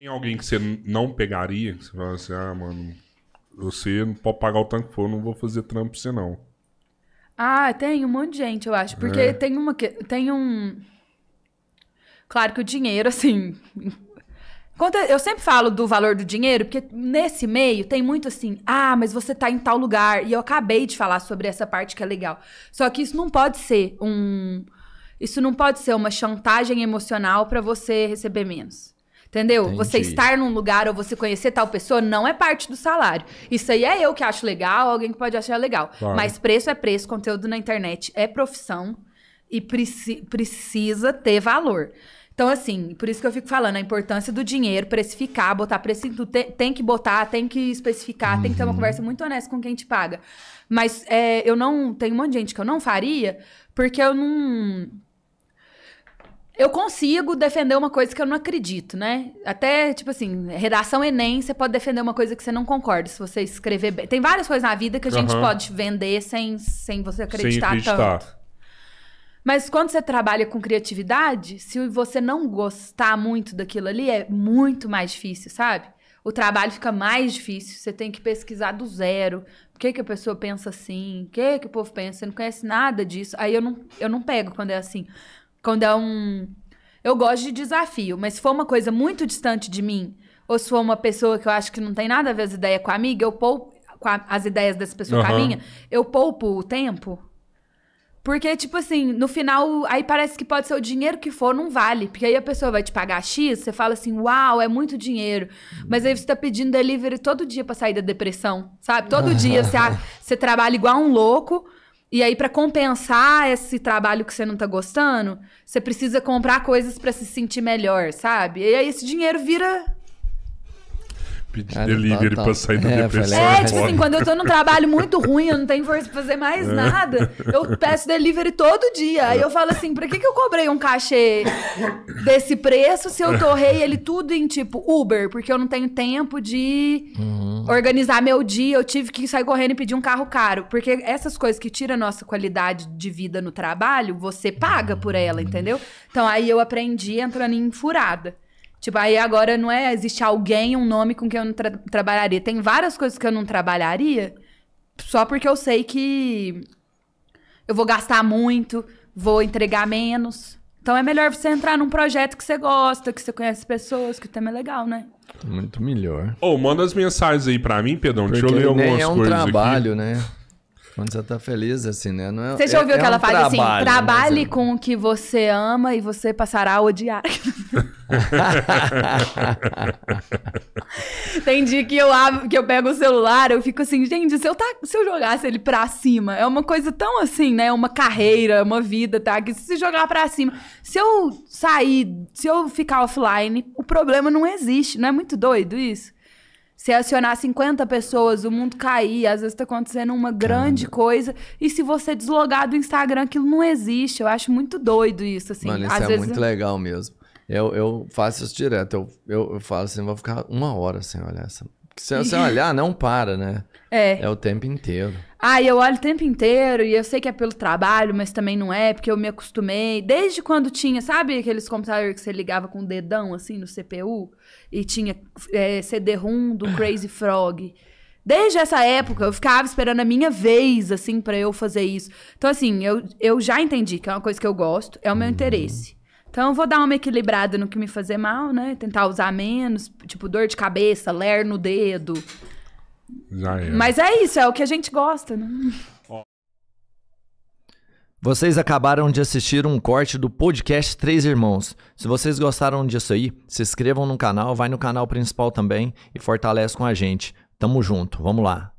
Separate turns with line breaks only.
Tem alguém que você não pegaria? você fala assim, ah, mano, você não pode pagar o tanto que for, não vou fazer trampo pra você não. Ah, tem um monte de gente, eu acho. Porque é. tem uma Tem um. Claro que o dinheiro, assim. Eu sempre falo do valor do dinheiro, porque nesse meio tem muito assim, ah, mas você tá em tal lugar. E eu acabei de falar sobre essa parte que é legal. Só que isso não pode ser um. Isso não pode ser uma chantagem emocional para você receber menos. Entendeu? Entendi. Você estar num lugar ou você conhecer tal pessoa não é parte do salário. Isso aí é eu que acho legal, alguém que pode achar legal. Claro. Mas preço é preço, conteúdo na internet é profissão e preci precisa ter valor. Então, assim, por isso que eu fico falando a importância do dinheiro, precificar, botar preço. Tem, tem que botar, tem que especificar, uhum. tem que ter uma uhum. conversa muito honesta com quem te paga. Mas é, eu não. Tem um monte de gente que eu não faria, porque eu não eu consigo defender uma coisa que eu não acredito, né? Até, tipo assim, redação Enem, você pode defender uma coisa que você não concorda, se você escrever bem. Tem várias coisas na vida que a gente uhum. pode vender sem, sem você acreditar, sem acreditar tanto. Mas quando você trabalha com criatividade, se você não gostar muito daquilo ali, é muito mais difícil, sabe? O trabalho fica mais difícil, você tem que pesquisar do zero. Por que, que a pessoa pensa assim? O que, que o povo pensa? Você não conhece nada disso. Aí eu não, eu não pego quando é assim. Quando é um. Eu gosto de desafio, mas se for uma coisa muito distante de mim, ou se for uma pessoa que eu acho que não tem nada a ver as ideias com a amiga, eu poupo. A, as ideias dessa pessoa uhum. com a minha, eu poupo o tempo. Porque, tipo assim, no final, aí parece que pode ser o dinheiro que for, não vale. Porque aí a pessoa vai te pagar X, você fala assim, uau, é muito dinheiro. Mas aí você tá pedindo delivery todo dia pra sair da depressão, sabe? Todo dia você, ah, você trabalha igual um louco e aí, para compensar esse trabalho que você não tá gostando, você precisa comprar coisas para se sentir melhor, sabe? E aí esse dinheiro vira pedir ah, delivery tá, pra tá. sair da é, depressão. É, tipo assim, quando eu tô num trabalho muito ruim, eu não tenho força pra fazer mais é. nada, eu peço delivery todo dia. Aí eu falo assim, pra que, que eu cobrei um cachê desse preço se eu torrei ele tudo em, tipo, Uber? Porque eu não tenho tempo de uhum. organizar meu dia, eu tive que sair correndo e pedir um carro caro. Porque essas coisas que tiram a nossa qualidade de vida no trabalho, você paga por ela, entendeu? Então aí eu aprendi entrando em furada. Tipo, aí agora não é existe alguém, um nome com quem eu não tra trabalharia. Tem várias coisas que eu não trabalharia só porque eu sei que eu vou gastar muito, vou entregar menos. Então é melhor você entrar num projeto que você gosta, que você conhece pessoas, que o tema é legal, né? Muito melhor. Ou oh, manda as mensagens aí para mim, Pedrão. Porque Deixa eu ler algumas coisas É um trabalho, aqui. né? Quando você tá feliz, assim, né? Não é, você já é ouviu é, que ela um fala assim, trabalho, assim: trabalhe com o que você ama e você passará a odiar. Tem dia que eu, abro, que eu pego o celular, eu fico assim, gente, se eu, tá, se eu jogasse ele pra cima, é uma coisa tão assim, né? Uma carreira, uma vida, tá? Que se jogar pra cima. Se eu sair, se eu ficar offline, o problema não existe. Não é muito doido isso? Se acionar 50 pessoas, o mundo cair, às vezes tá acontecendo uma grande Caramba. coisa. E se você deslogar do Instagram, aquilo não existe. Eu acho muito doido isso, assim. Mano, isso às é vezes... muito legal mesmo. Eu, eu faço isso direto. Eu, eu, eu falo assim, vou ficar uma hora sem olhar essa, se você olhar, não para, né? É. É o tempo inteiro. Ah, eu olho o tempo inteiro e eu sei que é pelo trabalho, mas também não é, porque eu me acostumei. Desde quando tinha, sabe aqueles computadores que você ligava com o dedão, assim, no CPU? E tinha é, CD-ROM do Crazy Frog. Desde essa época, eu ficava esperando a minha vez, assim, para eu fazer isso. Então, assim, eu, eu já entendi que é uma coisa que eu gosto, é o meu uhum. interesse. Então, eu vou dar uma equilibrada no que me fazer mal, né? Tentar usar menos, tipo, dor de cabeça, ler no dedo. Já é. Mas é isso, é o que a gente gosta, né? Vocês acabaram de assistir um corte do podcast Três Irmãos. Se vocês gostaram disso aí, se inscrevam no canal, vai no canal principal também e fortalece com a gente. Tamo junto, vamos lá.